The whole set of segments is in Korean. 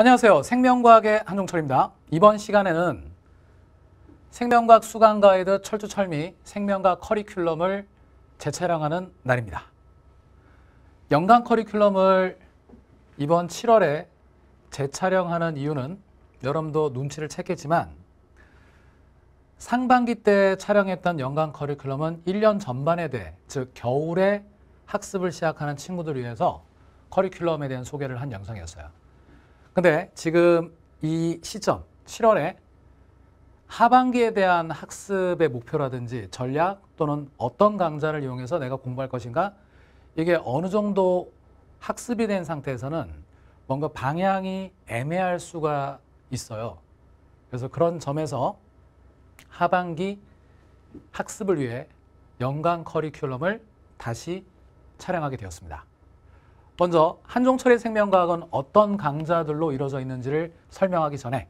안녕하세요. 생명과학의 한종철입니다. 이번 시간에는 생명과학 수강 가이드 철두철미 생명과학 커리큘럼을 재촬영하는 날입니다. 연간 커리큘럼을 이번 7월에 재촬영하는 이유는 여러분도 눈치를 챘겠지만 상반기 때 촬영했던 연간 커리큘럼은 1년 전반에 대해 즉 겨울에 학습을 시작하는 친구들을 위해서 커리큘럼에 대한 소개를 한 영상이었어요. 근데 지금 이 시점 7월에 하반기에 대한 학습의 목표라든지 전략 또는 어떤 강좌를 이용해서 내가 공부할 것인가 이게 어느 정도 학습이 된 상태에서는 뭔가 방향이 애매할 수가 있어요. 그래서 그런 점에서 하반기 학습을 위해 연간 커리큘럼을 다시 촬영하게 되었습니다. 먼저 한종철의 생명과학은 어떤 강자들로 이루어져 있는지를 설명하기 전에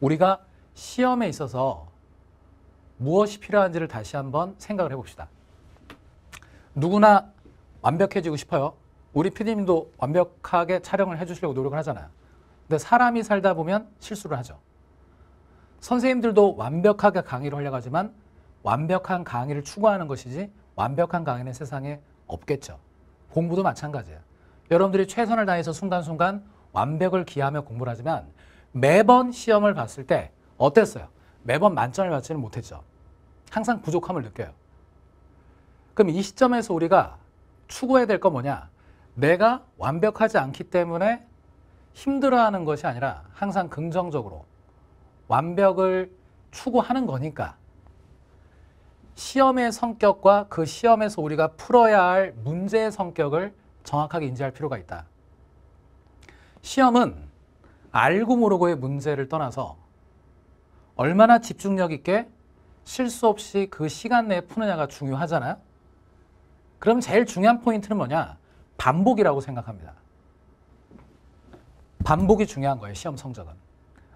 우리가 시험에 있어서 무엇이 필요한지를 다시 한번 생각을 해봅시다. 누구나 완벽해지고 싶어요. 우리 피디님도 완벽하게 촬영을 해주시려고 노력을 하잖아요. 근데 사람이 살다 보면 실수를 하죠. 선생님들도 완벽하게 강의를 하려고 하지만 완벽한 강의를 추구하는 것이지 완벽한 강의는 세상에 없겠죠. 공부도 마찬가지예요. 여러분들이 최선을 다해서 순간순간 완벽을 기하며 공부를 하지만 매번 시험을 봤을 때 어땠어요? 매번 만점을 받지는 못했죠. 항상 부족함을 느껴요. 그럼 이 시점에서 우리가 추구해야 될 건 뭐냐? 내가 완벽하지 않기 때문에 힘들어하는 것이 아니라 항상 긍정적으로 완벽을 추구하는 거니까 시험의 성격과 그 시험에서 우리가 풀어야 할 문제의 성격을 정확하게 인지할 필요가 있다. 시험은 알고 모르고의 문제를 떠나서 얼마나 집중력 있게 실수 없이 그 시간 내에 푸느냐가 중요하잖아요. 그럼 제일 중요한 포인트는 뭐냐? 반복이라고 생각합니다. 반복이 중요한 거예요, 시험 성적은.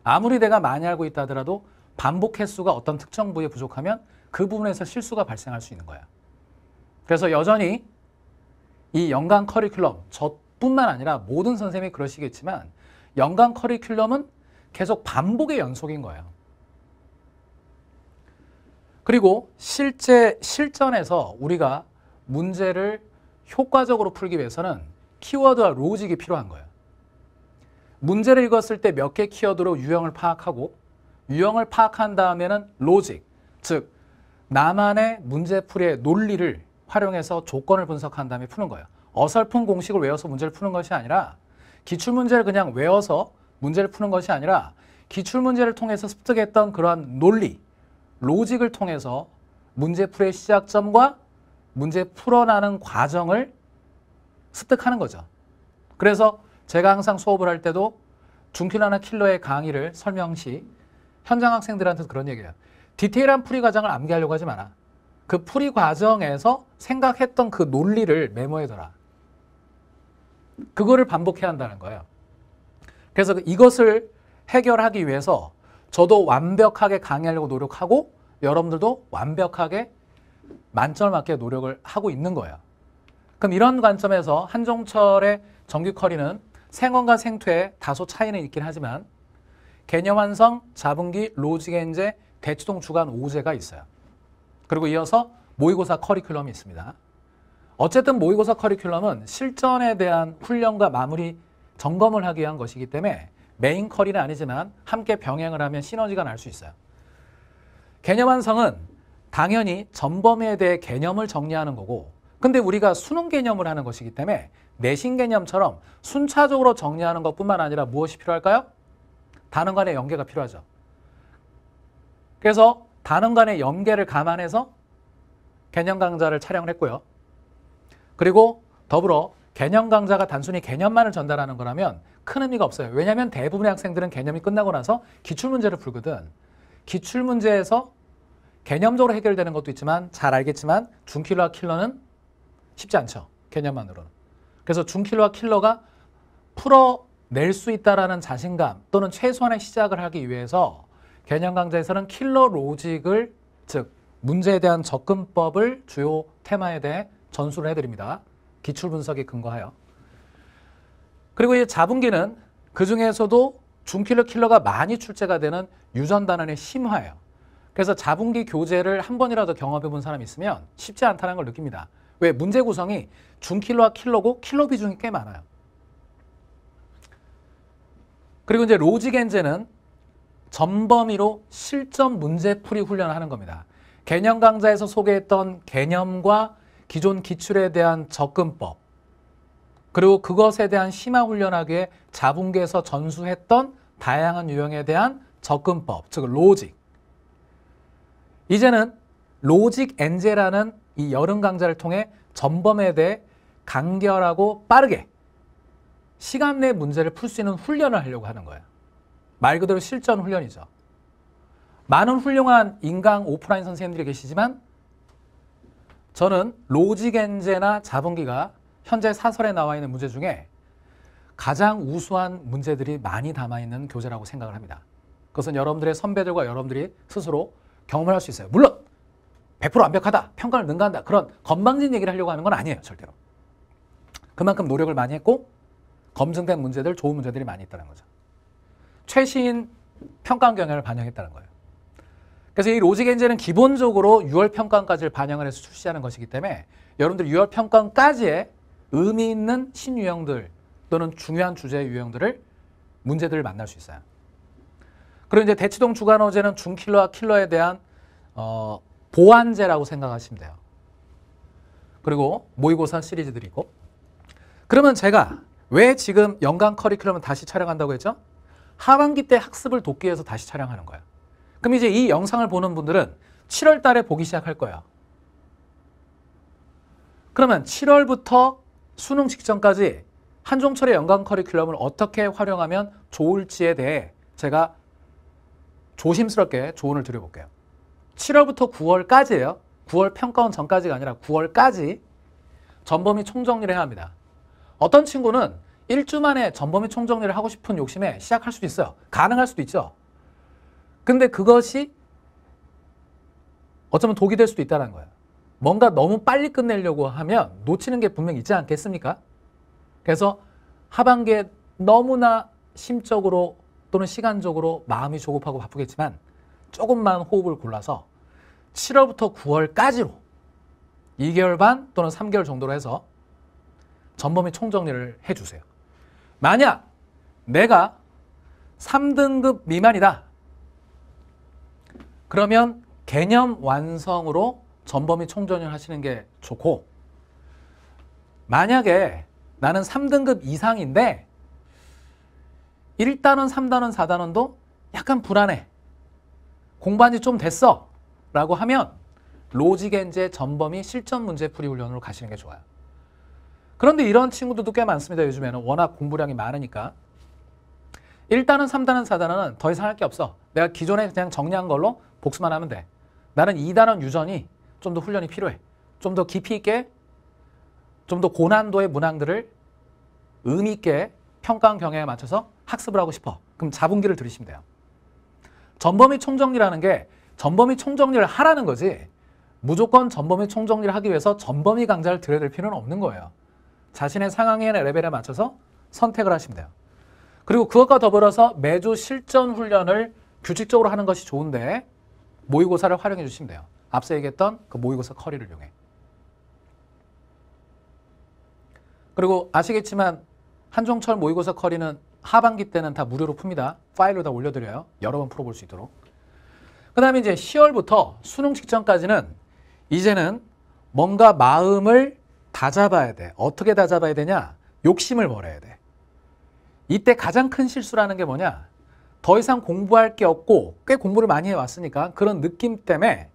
아무리 내가 많이 알고 있다 하더라도 반복 횟수가 어떤 특정 부위에 부족하면 그 부분에서 실수가 발생할 수 있는 거야. 그래서 여전히 이 연간 커리큘럼 저뿐만 아니라 모든 선생님이 그러시겠지만 연간 커리큘럼은 계속 반복의 연속인 거예요. 그리고 실제 실전에서 우리가 문제를 효과적으로 풀기 위해서는 키워드와 로직이 필요한 거예요. 문제를 읽었을 때 몇 개 키워드로 유형을 파악하고 유형을 파악한 다음에는 로직, 즉 나만의 문제풀이의 논리를 활용해서 조건을 분석한 다음에 푸는 거예요. 어설픈 공식을 외워서 문제를 푸는 것이 아니라 기출문제를 그냥 외워서 문제를 푸는 것이 아니라 기출문제를 통해서 습득했던 그러한 논리, 로직을 통해서 문제풀이의 시작점과 문제 풀어나는 과정을 습득하는 거죠. 그래서 제가 항상 수업을 할 때도 중킬러나 킬러의 강의를 설명 시 현장 학생들한테 그런 얘기예요. 디테일한 풀이 과정을 암기하려고 하지 마라. 그 풀이 과정에서 생각했던 그 논리를 메모해둬라. 그거를 반복해야 한다는 거예요. 그래서 이것을 해결하기 위해서 저도 완벽하게 강의하려고 노력하고 여러분들도 완벽하게 만점을 맞게 노력을 하고 있는 거예요. 그럼 이런 관점에서 한종철의 정규 커리는 생원과 생투에 다소 차이는 있긴 하지만 개념 완성, 자분기, 로직 엔제, 대추동 주간 5제가 있어요. 그리고 이어서 모의고사 커리큘럼이 있습니다. 어쨌든 모의고사 커리큘럼은 실전에 대한 훈련과 마무리 점검을 하기 위한 것이기 때문에 메인 커리는 아니지만 함께 병행을 하면 시너지가 날 수 있어요. 개념 완성은 당연히 전범에 대해 개념을 정리하는 거고 근데 우리가 수능 개념을 하는 것이기 때문에 내신 개념처럼 순차적으로 정리하는 것뿐만 아니라 무엇이 필요할까요? 단어 간의 연계가 필요하죠. 그래서 단원 간의 연계를 감안해서 개념 강좌를 촬영을 했고요. 그리고 더불어 개념 강좌가 단순히 개념만을 전달하는 거라면 큰 의미가 없어요. 왜냐하면 대부분의 학생들은 개념이 끝나고 나서 기출문제를 풀거든. 기출문제에서 개념적으로 해결되는 것도 있지만 잘 알겠지만 중킬러와 킬러는 쉽지 않죠. 개념만으로는. 그래서 중킬러와 킬러가 풀어낼 수 있다라는 자신감 또는 최소한의 시작을 하기 위해서 개념 강좌에서는 킬러 로직을 즉 문제에 대한 접근법을 주요 테마에 대해 전수를 해드립니다. 기출 분석에 근거하여. 그리고 이 자분기는 그 중에서도 중킬러 킬러가 많이 출제가 되는 유전단원의 심화예요. 그래서 자분기 교재를 한 번이라도 경험해 본 사람이 있으면 쉽지 않다는 걸 느낍니다. 왜? 문제 구성이 중킬러와 킬러고 킬러 비중이 꽤 많아요. 그리고 이제 로직 엔제는 전범위로 실전 문제풀이 훈련을 하는 겁니다. 개념 강좌에서 소개했던 개념과 기존 기출에 대한 접근법 그리고 그것에 대한 심화 훈련하기에 자분기에서 전수했던 다양한 유형에 대한 접근법, 즉 로직. 이제는 로직 엔제라는 이 여름 강좌를 통해 전범에 대해 간결하고 빠르게 시간 내 문제를 풀 수 있는 훈련을 하려고 하는 거예요. 말 그대로 실전 훈련이죠. 많은 훌륭한 인강 오프라인 선생님들이 계시지만 저는 로지겐제나 자본기가 현재 사설에 나와 있는 문제 중에 가장 우수한 문제들이 많이 담아있는 교재라고 생각을 합니다. 그것은 여러분들의 선배들과 여러분들이 스스로 경험을 할 수 있어요. 물론 100% 완벽하다, 평가를 능가한다 그런 건방진 얘기를 하려고 하는 건 아니에요. 절대로. 그만큼 노력을 많이 했고 검증된 문제들, 좋은 문제들이 많이 있다는 거죠. 최신 평가 경향을 반영했다는 거예요. 그래서 이 로직 엔젤은 기본적으로 6월 평가까지를 반영을 해서 출시하는 것이기 때문에 여러분들 6월 평가까지의 의미 있는 신유형들 또는 중요한 주제의 유형들을 문제들을 만날 수 있어요. 그리고 이제 대치동 주간호제는 중킬러와 킬러에 대한 어, 보완제라고 생각하시면 돼요. 그리고 모의고사 시리즈들이고 그러면 제가 왜 지금 연간 커리큘럼을 다시 촬영한다고 했죠? 하반기 때 학습을 돕기 위해서 다시 촬영하는 거야. 그럼 이제 이 영상을 보는 분들은 7월 달에 보기 시작할 거야. 그러면 7월부터 수능 직전까지 한종철의 연간 커리큘럼을 어떻게 활용하면 좋을지에 대해 제가 조심스럽게 조언을 드려볼게요. 7월부터 9월까지예요. 9월 평가원 전까지가 아니라 9월까지 전범위 총정리를 해야 합니다. 어떤 친구는 일주 만에 전범위 총정리를 하고 싶은 욕심에 시작할 수도 있어요. 가능할 수도 있죠. 근데 그것이 어쩌면 독이 될 수도 있다는 거예요. 뭔가 너무 빨리 끝내려고 하면 놓치는 게 분명 있지 않겠습니까? 그래서 하반기에 너무나 심적으로 또는 시간적으로 마음이 조급하고 바쁘겠지만 조금만 호흡을 골라서 7월부터 9월까지로 2개월 반 또는 3개월 정도로 해서 전범위 총정리를 해주세요. 만약 내가 3등급 미만이다. 그러면 개념 완성으로 전범위 총전을 하시는 게 좋고 만약에 나는 3등급 이상인데 1단원, 3단원, 4단원도 약간 불안해. 공부한지 좀 됐어. 라고 하면 로직엔제 전범위 실전 문제풀이 훈련으로 가시는 게 좋아요. 그런데 이런 친구들도 꽤 많습니다. 요즘에는 워낙 공부량이 많으니까. 1단은 3단원 4단은 원더 이상 할 게 없어. 내가 기존에 그냥 정리한 걸로 복습만 하면 돼. 나는 2단원 유전이 좀 더 훈련이 필요해. 좀 더 깊이 있게 좀 더 고난도의 문항들을 의미 있게 평가한 경향에 맞춰서 학습을 하고 싶어. 그럼 자분기를 들으시면 돼요. 전범위 총정리라는 게 전범위 총정리를 하라는 거지 무조건 전범위 총정리를 하기 위해서 전범위 강좌를 들여야 될 필요는 없는 거예요. 자신의 상황이나 레벨에 맞춰서 선택을 하시면 돼요. 그리고 그것과 더불어서 매주 실전 훈련을 규칙적으로 하는 것이 좋은데 모의고사를 활용해 주시면 돼요. 앞서 얘기했던 그 모의고사 커리를 이용해. 그리고 아시겠지만 한종철 모의고사 커리는 하반기 때는 다 무료로 풉니다. 파일로 다 올려드려요. 여러 번 풀어볼 수 있도록. 그 다음에 이제 10월부터 수능 직전까지는 이제는 뭔가 마음을 다 잡아야 돼. 어떻게 다 잡아야 되냐? 욕심을 버려야 돼. 이때 가장 큰 실수라는 게 뭐냐? 더 이상 공부할 게 없고 꽤 공부를 많이 해왔으니까 그런 느낌 때문에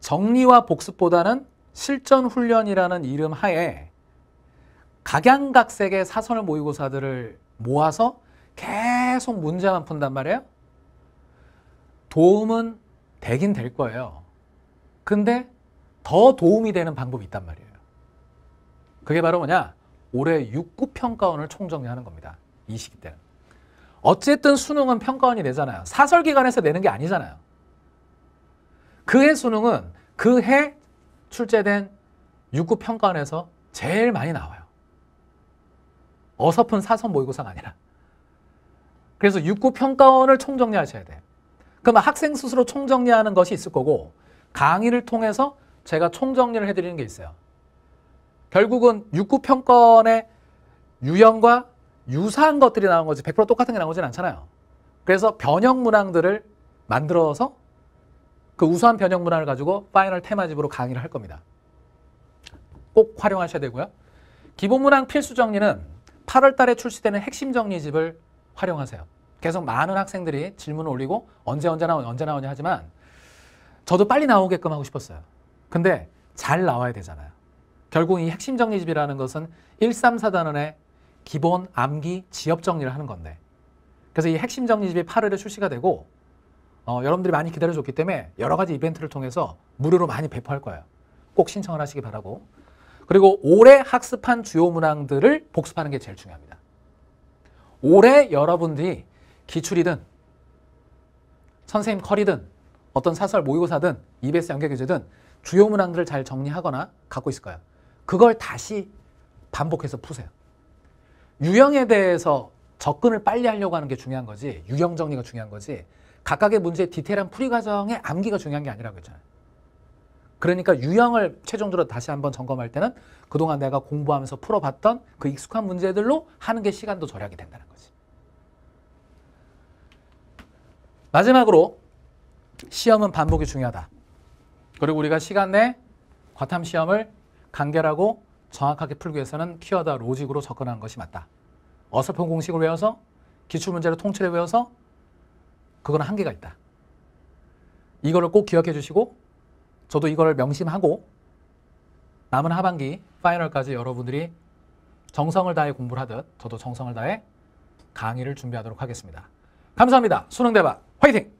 정리와 복습보다는 실전 훈련이라는 이름 하에 각양각색의 사설 모의고사들을 모아서 계속 문제만 푼단 말이에요. 도움은 되긴 될 거예요. 근데 더 도움이 되는 방법이 있단 말이에요. 그게 바로 뭐냐? 올해 6구 평가원을 총정리하는 겁니다. 이 시기 때는. 어쨌든 수능은 평가원이 내잖아요. 사설기관에서 내는 게 아니잖아요. 그해 수능은 그 해 출제된 6구 평가원에서 제일 많이 나와요. 어설픈 사선 모의고사가 아니라. 그래서 6구 평가원을 총정리하셔야 돼요. 그러면 학생 스스로 총정리하는 것이 있을 거고 강의를 통해서 제가 총정리를 해드리는 게 있어요. 결국은 육구평권의 유형과 유사한 것들이 나온 거지 100% 똑같은 게 나오진 않잖아요. 그래서 변형 문항들을 만들어서 그 우수한 변형 문항을 가지고 파이널 테마집으로 강의를 할 겁니다. 꼭 활용하셔야 되고요. 기본 문항 필수 정리는 8월 달에 출시되는 핵심 정리집을 활용하세요. 계속 많은 학생들이 질문을 올리고 언제 언제 나오냐 언제 나오냐 하지만 저도 빨리 나오게끔 하고 싶었어요. 근데 잘 나와야 되잖아요. 결국 이 핵심 정리집이라는 것은 1, 3, 4단원의 기본 암기 지역 정리를 하는 건데 그래서 이 핵심 정리집이 8월에 출시가 되고 어, 여러분들이 많이 기다려줬기 때문에 여러 가지 이벤트를 통해서 무료로 많이 배포할 거예요. 꼭 신청을 하시기 바라고 그리고 올해 학습한 주요 문항들을 복습하는 게 제일 중요합니다. 올해 여러분들이 기출이든 선생님 커리든 어떤 사설 모의고사든 EBS 연계 교재든 주요 문항들을 잘 정리하거나 갖고 있을 거예요. 그걸 다시 반복해서 푸세요. 유형에 대해서 접근을 빨리 하려고 하는 게 중요한 거지 유형 정리가 중요한 거지 각각의 문제의 디테일한 풀이 과정의 암기가 중요한 게 아니라고 했잖아요. 그러니까 유형을 최종적으로 다시 한번 점검할 때는 그동안 내가 공부하면서 풀어봤던 그 익숙한 문제들로 하는 게 시간도 절약이 된다는 거지. 마지막으로 시험은 반복이 중요하다. 그리고 우리가 시간 내 과탐 시험을 간결하고 정확하게 풀기 위해서는 키워드 로직으로 접근하는 것이 맞다. 어설픈 공식을 외워서 기출문제를 통째로 외워서 그건 한계가 있다. 이거를 꼭 기억해 주시고 저도 이거를 명심하고 남은 하반기 파이널까지 여러분들이 정성을 다해 공부를 하듯 저도 정성을 다해 강의를 준비하도록 하겠습니다. 감사합니다. 수능대박 화이팅!